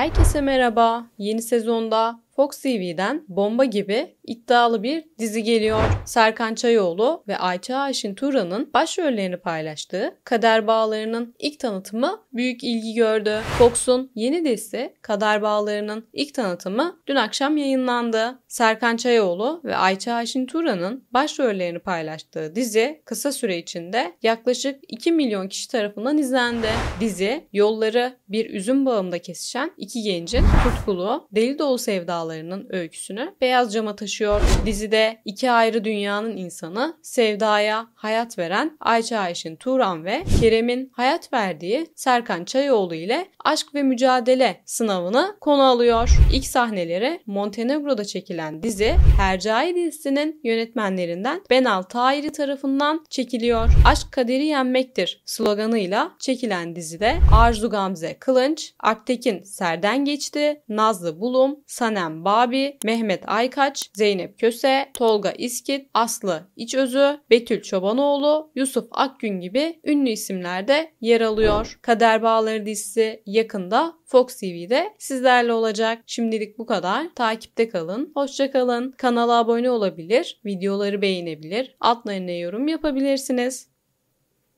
Herkese merhaba. Yeni sezonda Fox TV'den bomba gibi iddialı bir dizi geliyor. Serkan Çayoğlu ve Ayça Ayşin Turan'ın başrollerini paylaştığı Kader Bağları'nın ilk tanıtımı büyük ilgi gördü. Fox'un yeni dizisi Kader Bağları'nın ilk tanıtımı dün akşam yayınlandı. Serkan Çayoğlu ve Ayça Ayşin Turan'ın başrollerini paylaştığı dizi kısa süre içinde yaklaşık 2 milyon kişi tarafından izlendi. Dizi yolları bir üzüm bağımda kesişen iki gencin tutkulu, deli dolu sevdalı akrabalarının öyküsünü beyaz cama taşıyor. Dizide iki ayrı dünyanın insanı Sevda'ya hayat veren Ayça Ayşin Turan ve Kerem'in hayat verdiği Serkan Çayoğlu ile aşk ve mücadele sınavını konu alıyor. İlk sahneleri Montenegro'da çekilen dizi Hercai dizisinin yönetmenlerinden Benal Tahiri tarafından çekiliyor. Aşk kaderi yenmektir sloganıyla çekilen dizide Arzu Gamze Kılınç, Aktekin Serden Geçti, Nazlı Bulum, Sanem Özlem Babi, Mehmet Aykaç, Zeynep Köse, Tolga İskit, Aslı İçözü, Betül Çobanoğlu, Yusuf Akgün gibi ünlü isimler de yer alıyor. Kader Bağları dizisi yakında Fox TV'de sizlerle olacak. Şimdilik bu kadar. Takipte kalın. Hoşçakalın. Kanala abone olabilir, videoları beğenebilir, altlarına yorum yapabilirsiniz.